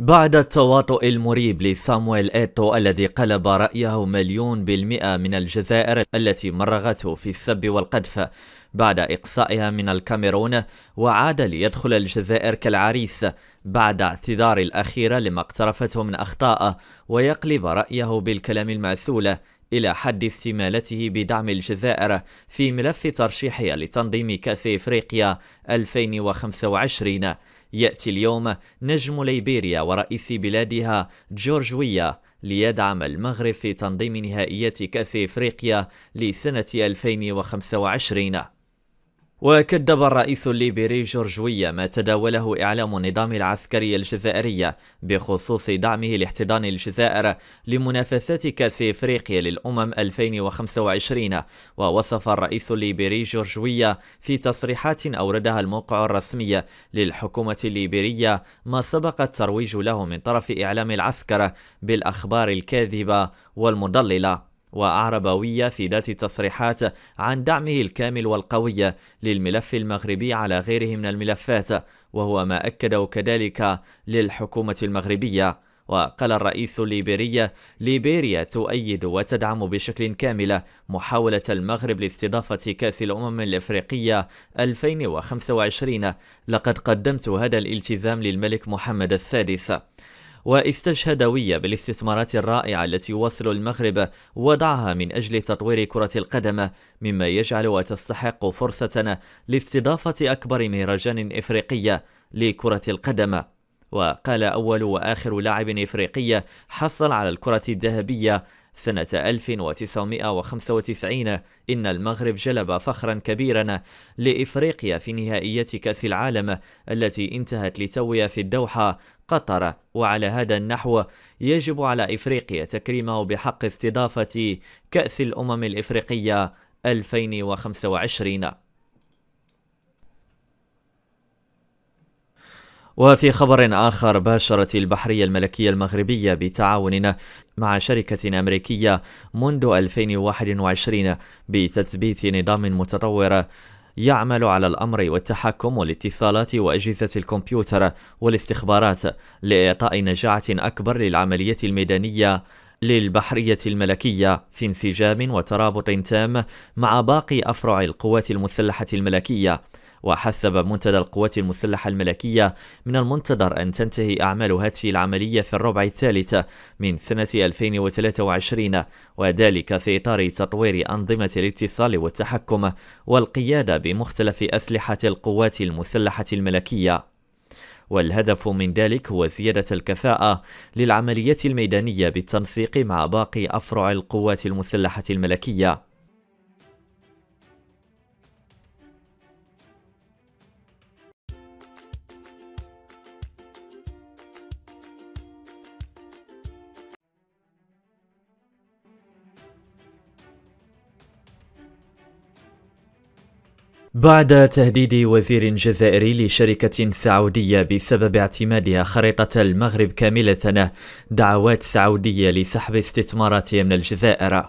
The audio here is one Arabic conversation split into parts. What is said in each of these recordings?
بعد التواطؤ المريب لسامويل إيتو الذي قلب رأيه مليون بالمئة من الجزائر التي مرغته في السب والقذف بعد إقصائها من الكاميرون وعاد ليدخل الجزائر كالعريس بعد اعتذار الأخيرة لما اقترفته من أخطاء ويقلب رأيه بالكلام المعسول إلى حد استمالته بدعم الجزائر في ملف ترشيحها لتنظيم كأس إفريقيا 2025 يأتي اليوم نجم ليبيريا ورئيس بلادها جورج ويا ليدعم المغرب في تنظيم نهائيات كأس إفريقيا لسنة 2025 وكذب الرئيس الليبري جورج ويا ما تداوله إعلام النظام العسكري الجزائري بخصوص دعمه لاحتضان الجزائر لمنافسات كأس إفريقيا للأمم 2025 ووصف الرئيس الليبري جورج ويا في تصريحات أوردها الموقع الرسمي للحكومة الليبرية ما سبق الترويج له من طرف إعلام العسكر بالأخبار الكاذبة والمضللة وأعربوية في ذات التصريحات عن دعمه الكامل والقوي للملف المغربي على غيره من الملفات وهو ما أكده كذلك للحكومة المغربية وقال الرئيس الليبيري ليبيريا تؤيد وتدعم بشكل كامل محاولة المغرب لاستضافة كأس الأمم الإفريقية 2025 لقد قدمت هذا الالتزام للملك محمد السادس واستشهد ويا بالاستثمارات الرائعة التي يواصل المغرب وضعها من أجل تطوير كرة القدم مما يجعل وتستحق فرصة لاستضافة أكبر مهرجان إفريقي لكرة القدم وقال أول وآخر لاعب إفريقي حصل على الكرة الذهبية سنة 1995 إن المغرب جلب فخرا كبيرا لإفريقيا في نهائيات كأس العالم التي انتهت لتوية في الدوحة قطر وعلى هذا النحو يجب على إفريقيا تكريمه بحق استضافة كأس الأمم الإفريقية 2025 وفي خبر آخر باشرت البحرية الملكية المغربية بتعاون مع شركة أمريكية منذ 2021 بتثبيت نظام متطور يعمل على الأمر والتحكم والاتصالات وأجهزة الكمبيوتر والاستخبارات لإعطاء نجاعة أكبر للعملية الميدانية للبحرية الملكية في انسجام وترابط تام مع باقي أفرع القوات المسلحة الملكية وحثب منتدى القوات المسلحة الملكية من المنتظر أن تنتهي أعمال هذه العملية في الربع الثالث من سنة 2023 وذلك في إطار تطوير أنظمة الاتصال والتحكم والقيادة بمختلف أسلحة القوات المسلحة الملكية والهدف من ذلك هو زيادة الكفاءة للعمليات الميدانية بالتنسيق مع باقي أفرع القوات المسلحة الملكية بعد تهديد وزير جزائري لشركة سعودية بسبب اعتمادها خريطة المغرب كاملة دعوات سعودية لسحب استثماراتها من الجزائر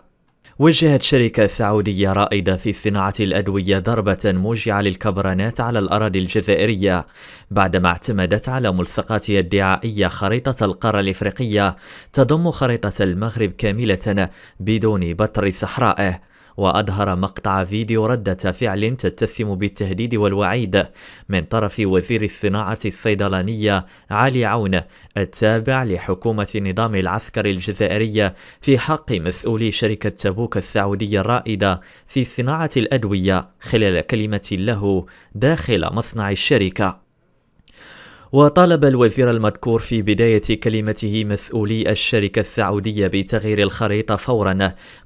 وجهت شركة سعودية رائدة في صناعة الأدوية ضربة موجعة للكبرانات على الأراضي الجزائرية بعدما اعتمدت على ملصقاتها الدعائية خريطة القارة الإفريقية تضم خريطة المغرب كاملة بدون بطر صحرائه وأظهر مقطع فيديو ردة فعل تتسم بالتهديد والوعيد من طرف وزير الصناعة الصيدلانية علي عون التابع لحكومة نظام العسكر الجزائرية في حق مسؤولي شركة تبوك السعودية الرائدة في صناعة الأدوية خلال كلمة له داخل مصنع الشركة وطالب الوزير المذكور في بداية كلمته مسؤولي الشركة السعودية بتغيير الخريطة فورا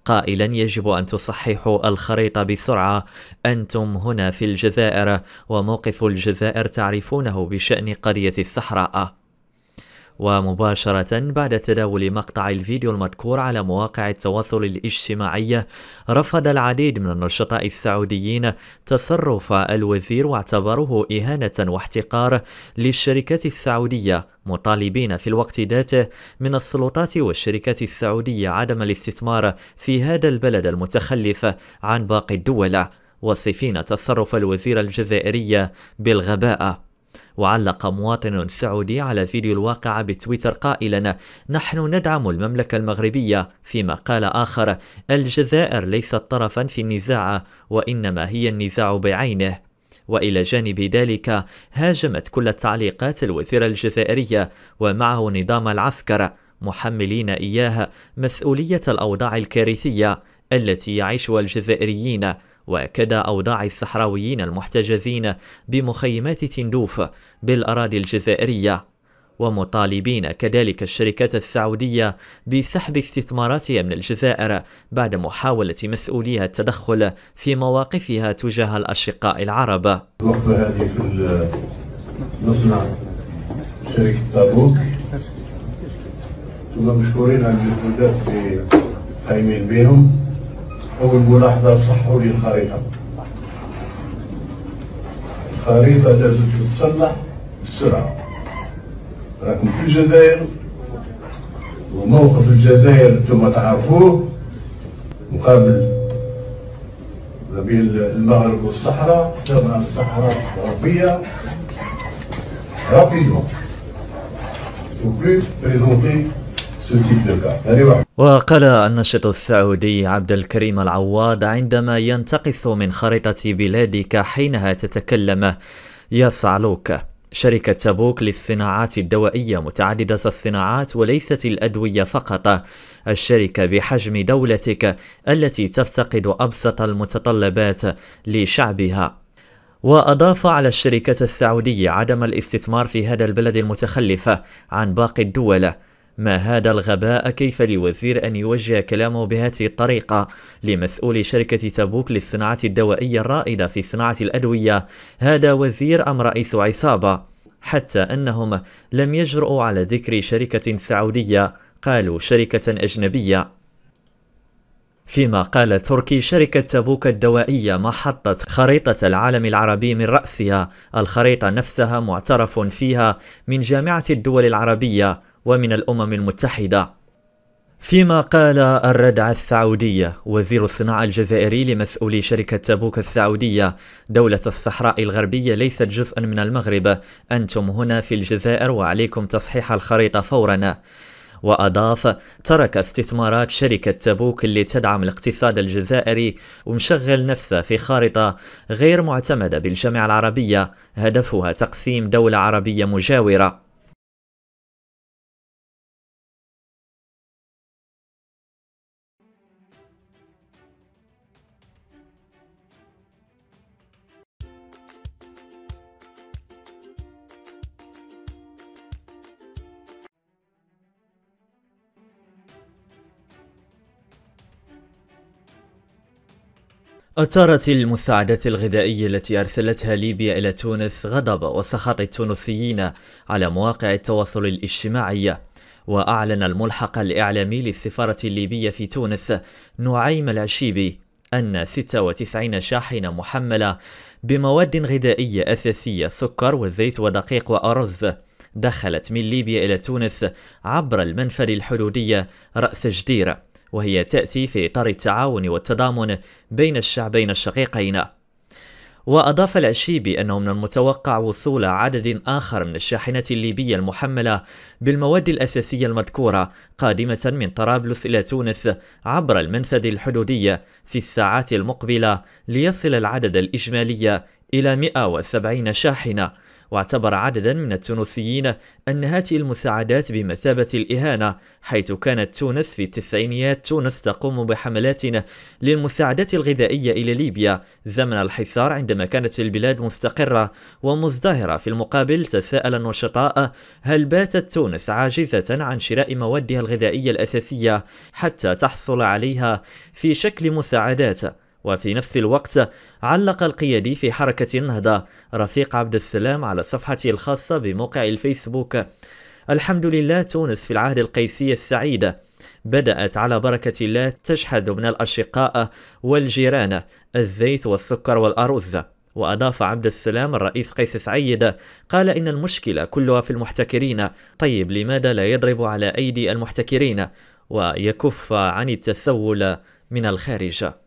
قائلا يجب أن تصححوا الخريطة بسرعة أنتم هنا في الجزائر وموقف الجزائر تعرفونه بشأن قرية الصحراء ومباشرة بعد تداول مقطع الفيديو المذكور على مواقع التواصل الاجتماعي رفض العديد من النشطاء السعوديين تصرف الوزير واعتبروه إهانة واحتقار للشركات السعودية مطالبين في الوقت ذاته من السلطات والشركات السعودية عدم الاستثمار في هذا البلد المتخلف عن باقي الدول وصفين تصرف الوزير الجزائري بالغباء وعلق مواطن سعودي على فيديو الواقع بتويتر قائلا نحن ندعم المملكة المغربية فيما قال آخر الجزائر ليست طرفا في النزاع وإنما هي النزاع بعينه والى جانب ذلك هاجمت كل التعليقات الوزيره الجزائريه ومعه نظام العسكر محملين اياه مسؤوليه الاوضاع الكارثيه التي يعيشها الجزائريين وأكد أوضاع الصحراويين المحتجزين بمخيمات تندوف بالأراضي الجزائرية ومطالبين كذلك الشركات السعودية بسحب استثماراتها من الجزائر بعد محاولة مسؤوليها التدخل في مواقفها تجاه الأشقاء العرب الوقفة هذه في مصنع شركة تابوك ثم مشكورين على المجهودات في قايمين بهم وبنقول لحظة صحوا لي الخريطة الخريطة لازم تتصلح بسرعة راكم في الجزائر وموقف الجزائر انتم تعرفوه مقابل ما بين المغرب والصحراء تبع الصحراء الغربية rapidement. Il faut plus présenter ce type de cas. وقال النشط السعودي عبد الكريم العواد عندما ينتقص من خريطة بلادك حينها تتكلم يصعلوك شركة تبوك للصناعات الدوائية متعددة الصناعات وليست الأدوية فقط الشركة بحجم دولتك التي تفتقد أبسط المتطلبات لشعبها وأضاف على الشركة السعودية عدم الاستثمار في هذا البلد المتخلف عن باقي الدول ما هذا الغباء كيف لوزير أن يوجه كلامه بهذه الطريقة لمسؤول شركة تبوك للصناعة الدوائية الرائدة في صناعة الأدوية هذا وزير أم رئيس عصابة حتى أنهم لم يجرؤوا على ذكر شركة سعودية قالوا شركة أجنبية فيما قال تركي شركة تبوك الدوائية محطة خريطة العالم العربي من رأسها الخريطة نفسها معترف فيها من جامعة الدول العربية ومن الأمم المتحدة فيما قال الردع السعودية وزير الصناعة الجزائري لمسؤولي شركة تبوك السعودية دولة الصحراء الغربية ليست جزءا من المغرب أنتم هنا في الجزائر وعليكم تصحيح الخريطة فورا وأضاف ترك استثمارات شركة تبوك اللي تدعم الاقتصاد الجزائري ومشغل نفسه في خارطة غير معتمدة بالجامعة العربية هدفها تقسيم دولة عربية مجاورة أثارت المساعدات الغذائية التي أرسلتها ليبيا إلى تونس غضب وسخط التونسيين على مواقع التواصل الاجتماعي وأعلن الملحق الإعلامي للسفارة الليبية في تونس نعيم العشيبي أن 96 شاحنة محملة بمواد غذائية أساسية سكر وزيت ودقيق وأرز دخلت من ليبيا إلى تونس عبر المنفذ الحدودي رأس جديرة وهي تأتي في إطار التعاون والتضامن بين الشعبين الشقيقين وأضاف العشيبي أنه من المتوقع وصول عدد آخر من الشاحنات الليبية المحملة بالمواد الأساسية المذكورة قادمة من طرابلس إلى تونس عبر المنفذ الحدودي في الساعات المقبلة ليصل العدد الإجمالي إلى 170 شاحنة واعتبر عددا من التونسيين أن هذه المساعدات بمثابة الإهانة حيث كانت تونس في التسعينيات تونس تقوم بحملات للمساعدات الغذائية إلى ليبيا زمن الحصار عندما كانت البلاد مستقرة ومزدهرة في المقابل تساءل النشطاء هل باتت تونس عاجزة عن شراء موادها الغذائية الأساسية حتى تحصل عليها في شكل مساعدات وفي نفس الوقت علق القيادي في حركة النهضة رفيق عبد السلام على صفحته الخاصة بموقع الفيسبوك الحمد لله تونس في العهد القيسي السعيدة بدأت على بركة الله تشحذ من الأشقاء والجيران الزيت والسكر والأرز وأضاف عبد السلام الرئيس قيس سعيد قال إن المشكلة كلها في المحتكرين طيب لماذا لا يضرب على أيدي المحتكرين ويكف عن التسول من الخارج